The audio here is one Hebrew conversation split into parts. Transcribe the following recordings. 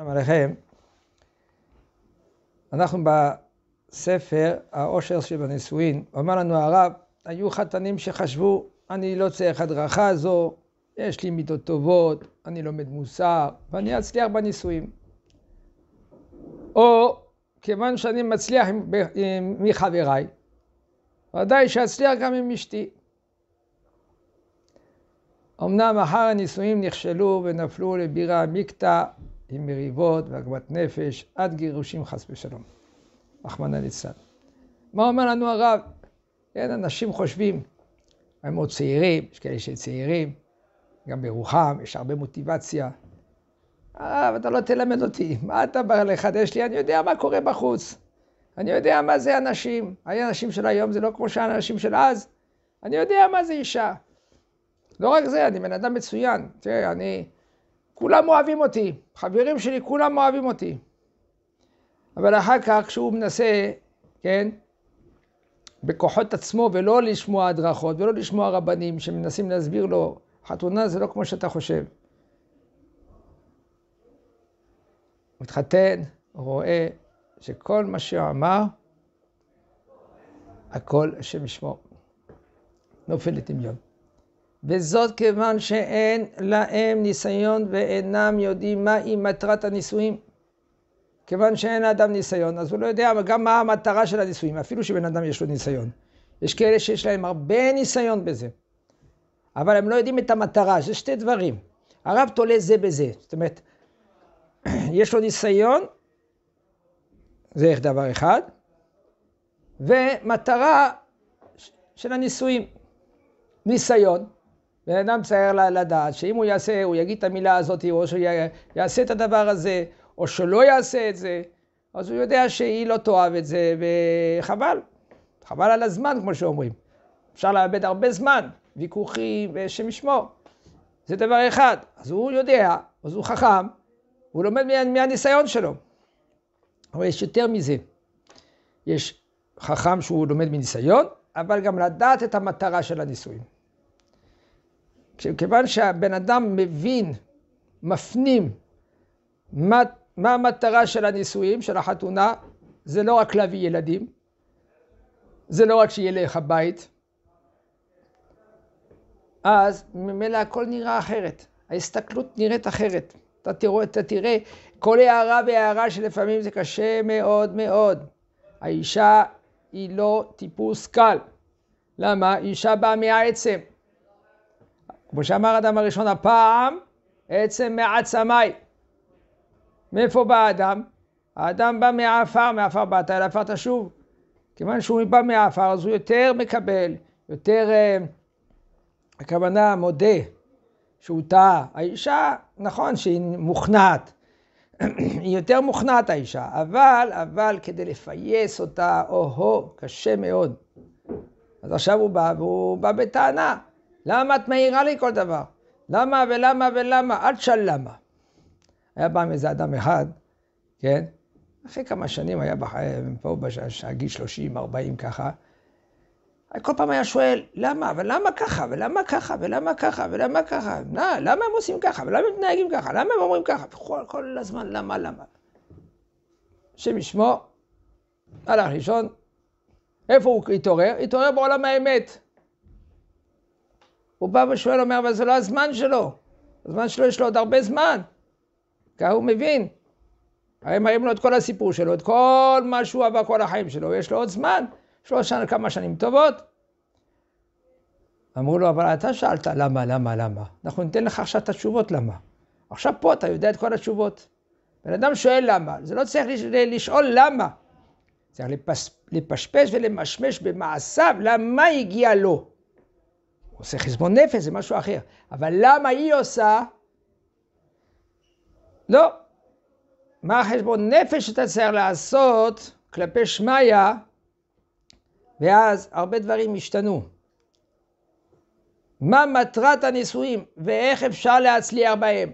שלום עליכם. אנחנו בספר העושר שבנישואין, אומר לנו הרב, היו חתנים שחשבו, אני לא צריך הדרכה זו, יש לי מידות טובות, אני לומד מוסר, ואני אצליח בנישואין. או כיוון שאני מצליח עם, עם, מחבריי, ודאי שאצליח גם עם אשתי. אמנם אחר הנישואים נכשלו ונפלו לבירה עמיקתא עם מריבות ועגמת נפש, עד גירושים חס ושלום. רחמנא ליצלן. מה אומר לנו הרב? כן, אנשים חושבים, הם עוד צעירים, יש כאלה שצעירים, גם ברוחם, יש הרבה מוטיבציה. הרב, אתה לא תלמד אותי, מה אתה בא לחדש לי? אני יודע מה קורה בחוץ. אני יודע מה זה אנשים. האנשים של היום זה לא כמו שהאנשים של אז. אני יודע מה זה אישה. לא רק זה, אני בן אדם מצוין. תראה, אני... כולם אוהבים אותי, חברים שלי כולם אוהבים אותי. אבל אחר כך כשהוא מנסה, כן, בכוחות עצמו ולא לשמוע הדרכות ולא לשמוע רבנים שמנסים להסביר לו, חתונה זה לא כמו שאתה חושב. הוא מתחתן, רואה שכל מה שהוא אמר, הכל השם ישמור. נופל לטמיון. וזאת כיוון שאין להם ניסיון ואינם יודעים מהי מטרת הנישואים. כיוון שאין לאדם ניסיון, אז הוא לא יודע גם מה המטרה של הנישואים, אפילו שבן אדם יש לו ניסיון. יש כאלה שיש להם הרבה ניסיון בזה, אבל הם לא יודעים את המטרה, זה שתי דברים. הרב תולה זה בזה, זאת אומרת, יש לו ניסיון, זה איך דבר אחד, ומטרה של הנישואים, ניסיון. בן אדם צייר לדעת שאם הוא יעשה, הוא יגיד את המילה הזאת, או שהוא יעשה את הדבר הזה, או שלא יעשה את זה, אז הוא יודע שהיא לא תאהב את זה, וחבל. חבל על הזמן, כמו שאומרים. אפשר לאבד הרבה זמן, ויכוחים, השם ישמור. זה דבר אחד. אז הוא יודע, אז הוא חכם, הוא לומד מה, מהניסיון שלו. אבל יש יותר מזה. יש חכם שהוא לומד מניסיון, אבל גם לדעת את המטרה של הניסויים. שכיוון שהבן אדם מבין, מפנים, מה, מה המטרה של הנישואים, של החתונה, זה לא רק להביא ילדים, זה לא רק שיהיה לך בית, אז ממילא הכל נראה אחרת, ההסתכלות נראית אחרת. אתה תראה, אתה תראה כל הערה והערה שלפעמים זה קשה מאוד מאוד. האישה היא לא טיפוס קל. למה? אישה באה מהעצם. כמו שאמר האדם הראשון, הפעם עצם מעצמי. מאיפה בא האדם? האדם בא מהעפר, מהעפר באת אל עפר תשוב. כיוון שהוא בא מהעפר, אז הוא יותר מקבל, יותר, uh, הכוונה, מודה שהוא טעה. האישה, נכון שהיא מוכנעת, היא יותר מוכנעת האישה, אבל, אבל כדי לפייס אותה, או-הו, קשה מאוד. אז עכשיו הוא בא, והוא בא בטענה. למה את מעירה לי כל דבר? למה ולמה ולמה? אל תשאל למה. היה פעם איזה אדם אחד, כן? אחרי כמה שנים היה בחיים, פה בגיל 30, 40 ככה. כל פעם היה שואל, למה, ולמה ככה, ולמה ככה, ולמה ככה, ולמה ככה, נא, למה הם עושים ככה, ולמה הם מתנהגים ככה, למה הם אומרים ככה, וכל, כל הזמן למה, למה. השם ישמו, הלך לישון, איפה הוא התעורר? התעורר בעולם האמת. הוא בא ושואל, אומר, אבל זה לא הזמן שלו. הזמן שלו יש לו עוד הרבה זמן. ככה הוא מבין. הרי הם מראים לו את כל הסיפור שלו, את כל מה שהוא עבר כל החיים שלו, יש לו עוד זמן, יש לו עוד שנה, כמה שנים טובות. אמרו לו, אבל אתה שאלת למה, למה, למה. אנחנו ניתן לך עכשיו את התשובות למה. עכשיו פה אתה יודע את כל התשובות. בן אדם שואל למה, זה לא צריך לשאול למה. צריך לפשפש ולמשמש במעשיו למה הגיע לו. עושה חשבון נפש, זה משהו אחר. אבל למה היא עושה? לא. מה החשבון נפש שאתה צריך לעשות כלפי שמיא? ואז הרבה דברים השתנו. מה מטרת הנישואים ואיך אפשר להצליח בהם?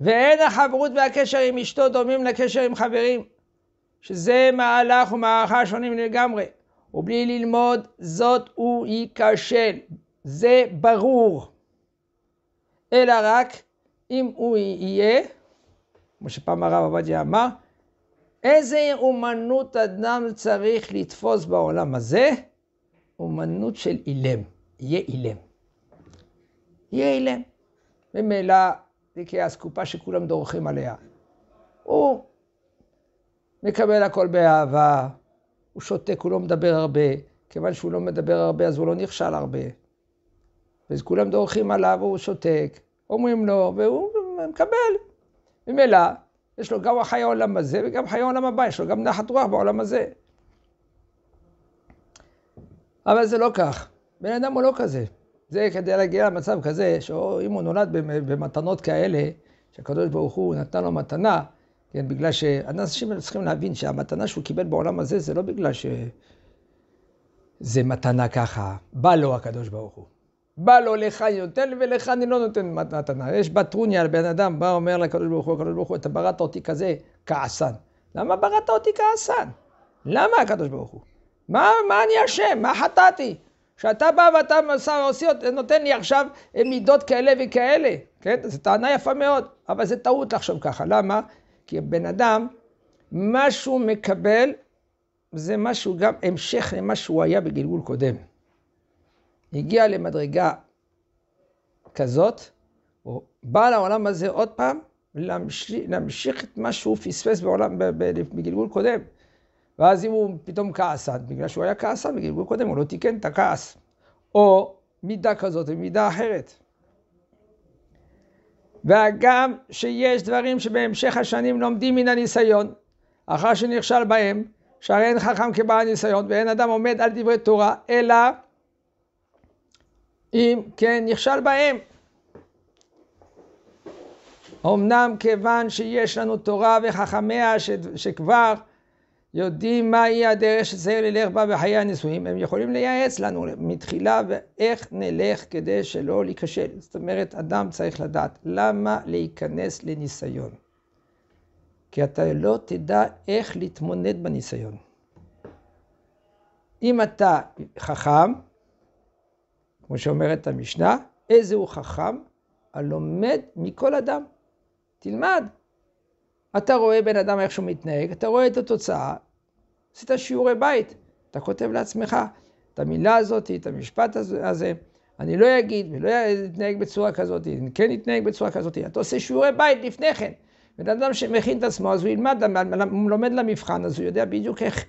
ואין החברות והקשר עם אשתו דומים לקשר עם חברים, שזה מהלך ומערכה שונים לגמרי. ובלי ללמוד זאת הוא ייכשל. זה ברור. אלא רק אם הוא יהיה, כמו שפעם הרב עובדיה אמר, איזה אומנות אדם צריך לתפוס בעולם הזה? אומנות של אילם. יהיה אילם. יהיה אילם. ממילא זה כאסקופה שכולם דורכים עליה. הוא מקבל הכל באהבה, הוא שותק, הוא לא מדבר הרבה. כיוון שהוא לא מדבר הרבה, אז הוא לא נכשל הרבה. אז כולם דורכים עליו, הוא שותק. אומרים לו, והוא מקבל. ממילא, יש לו גם חיי העולם הזה וגם חיי העולם הבא, יש לו גם נחת רוח בעולם הזה. אבל זה לא כך. בן אדם הוא לא כזה. זה כדי להגיע למצב כזה, שאם הוא נולד במתנות כאלה, שהקדוש ברוך הוא נתן לו מתנה, כן, בגלל שאנשים צריכים להבין שהמתנה שהוא קיבל בעולם הזה, זה לא בגלל ש... זה מתנה ככה, בא לו הקדוש ברוך הוא. בא לו לך אני נותן ולך אני לא נותן מתנה. יש בטרוניה על בן אדם, בא אומר לקדוש ברוך הוא, הקדוש ברוך הוא, אתה בראת אותי כזה כעסן. למה בראת אותי כעסן? למה הקדוש ברוך הוא? מה, מה אני אשם? מה חטאתי? שאתה בא ואתה עושה, נותן לי עכשיו מידות כאלה וכאלה, כן? זו טענה יפה מאוד, אבל זו טעות לחשוב ככה. למה? כי הבן אדם, מה שהוא מקבל, זה משהו גם המשך למה שהוא היה בגלגול קודם. הגיע למדרגה כזאת, הוא בא לעולם הזה עוד פעם, להמשיך, להמשיך את מה שהוא פספס בעולם, בגלגול קודם. ואז אם הוא פתאום כעסן, בגלל שהוא היה כעסן בגלגול קודם, הוא לא תיקן את הכעס. או מידה כזאת ומידה אחרת. והגם שיש דברים שבהמשך השנים לומדים מן הניסיון, אחר שנכשל בהם, שהרי אין חכם כבעל ניסיון ואין אדם עומד על דברי תורה, אלא אם כן נכשל בהם. אמנם כיוון שיש לנו תורה וחכמיה ש... שכבר יודעים מהי הדרך שצריך ללך בה בחיי הנישואים, הם יכולים לייעץ לנו מתחילה ואיך נלך כדי שלא להיכשל. זאת אומרת, אדם צריך לדעת למה להיכנס לניסיון. כי אתה לא תדע איך להתמונד בניסיון. אם אתה חכם, כמו שאומרת המשנה, איזה הוא חכם? הלומד מכל אדם. תלמד, אתה רואה בן אדם איך שהוא מתנהג, אתה רואה את התוצאה, עשית שיעורי בית, אתה כותב לעצמך את המילה הזאת, את המשפט הזה, אני לא אגיד אני לא אתנהג בצורה כזאת, אני כן אתנהג בצורה כזאת, אתה עושה שיעורי בית לפני כן. בן אדם שמכין את עצמו, אז הוא ילמד, הוא לומד למבחן, אז הוא יודע בדיוק איך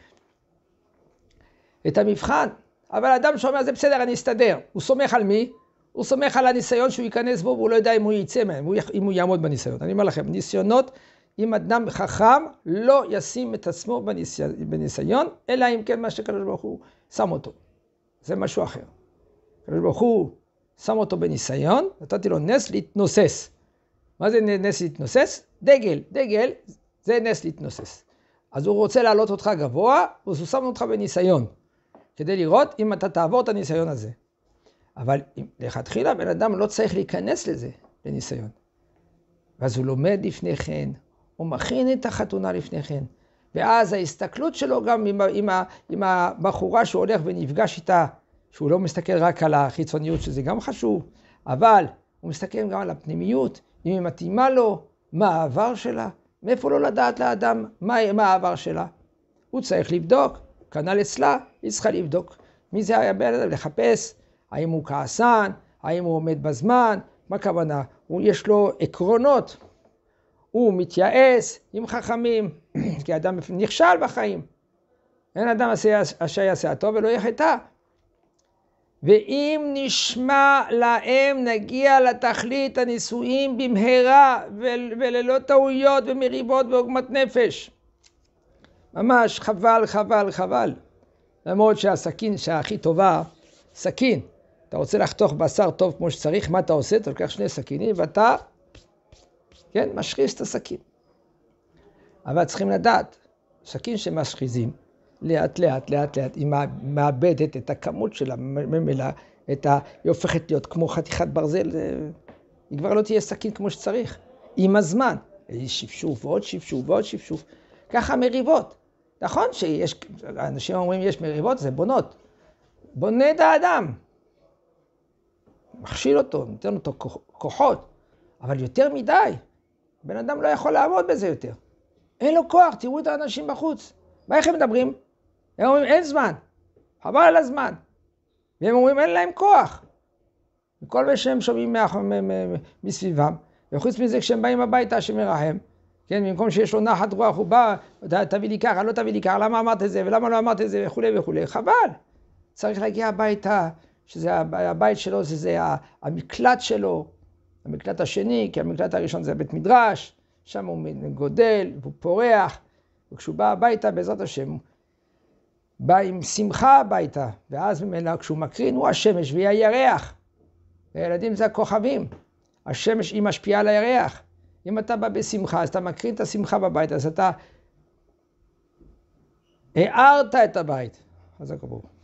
את המבחן. אבל אדם שאומר, זה בסדר, אני אסתדר. הוא סומך על מי? הוא סומך על הניסיון שהוא ייכנס בו, והוא לא יודע אם הוא יצא מהם, אם הוא יעמוד בניסיון. אני אומר לכם, ניסיונות אם אדם חכם לא ישים את עצמו בניסיון, אלא אם כן מה שקדוש ברוך הוא שם אותו. זה משהו אחר. קדוש ברוך הוא שם אותו בניסיון, נתתי לו נס להתנוסס. מה זה נס להתנוסס? דגל, דגל זה נס להתנוסס. אז הוא רוצה להעלות אותך גבוה, אז הוא שם אותך בניסיון, כדי לראות אם אתה תעבור את הניסיון הזה. אבל לכתחילה בן אדם לא צריך להיכנס לזה, לניסיון. ואז הוא לומד לפני כן, הוא מכין את החתונה לפני כן. ואז ההסתכלות שלו גם עם, עם, עם הבחורה שהוא הולך ונפגש איתה, שהוא לא מסתכל רק על החיצוניות, שזה גם חשוב, אבל הוא מסתכל גם על הפנימיות, אם היא מתאימה לו, מה העבר שלה, מאיפה לא לדעת לאדם מה, מה העבר שלה. הוא צריך לבדוק, כנ"ל אצלה, היא צריכה לבדוק. מי זה היה בן אדם? לחפש, האם הוא כעסן, האם הוא עומד בזמן, מה הכוונה? יש לו עקרונות. הוא מתייעץ עם חכמים, כי אדם נכשל בחיים. אין אדם אשר יעשה הטוב ולא יחטא. ואם נשמע להם נגיע לתכלית הנישואים במהרה ול, וללא טעויות ומריבות ועוגמת נפש. ממש חבל, חבל, חבל. למרות שהסכין שהכי טובה, סכין. אתה רוצה לחתוך בשר טוב כמו שצריך, מה אתה עושה? אתה לוקח שני סכינים ואתה כן, משחיז את הסכין. אבל צריכים לדעת, סכין שמשחיזים, לאט לאט לאט לאט היא מאבדת את הכמות שלה, ממילא את ה... היא הופכת להיות כמו חתיכת ברזל, אה, היא כבר לא תהיה סכין כמו שצריך, עם הזמן. אה, שפשוף ועוד שפשוף ועוד שפשוף, ככה מריבות. נכון שיש, אנשים אומרים יש מריבות, זה בונות. בונה את האדם, מכשיל אותו, נותן אותו כוחות, אבל יותר מדי, בן אדם לא יכול לעמוד בזה יותר. אין לו כוח, תראו את האנשים בחוץ. מה איך הם מדברים? הם אומרים אין זמן, חבל על הזמן. והם אומרים אין להם כוח. כל מה שהם שומעים מסביבם, וחוץ מזה כשהם באים הביתה השם ירחם, כן, במקום שיש לו נחת רוח, הוא בא, תביא לי ככה, לא תביא לי ככה, למה אמרת את זה ולמה לא אמרת את זה וכולי וכולי, חבל. צריך להגיע הביתה, שזה הבית שלו, שזה המקלט שלו, המקלט השני, כי המקלט הראשון זה בית מדרש, שם הוא גודל, הוא פורח, וכשהוא בא הביתה, בעזרת השם, בא עם שמחה הביתה, ואז ממנה כשהוא מקרין הוא השמש והיא הירח. הילדים זה הכוכבים. השמש היא משפיעה על הירח. אם אתה בא בשמחה, אז אתה מקרין את השמחה בבית, אז אתה הארת את הבית. חזק וברוך.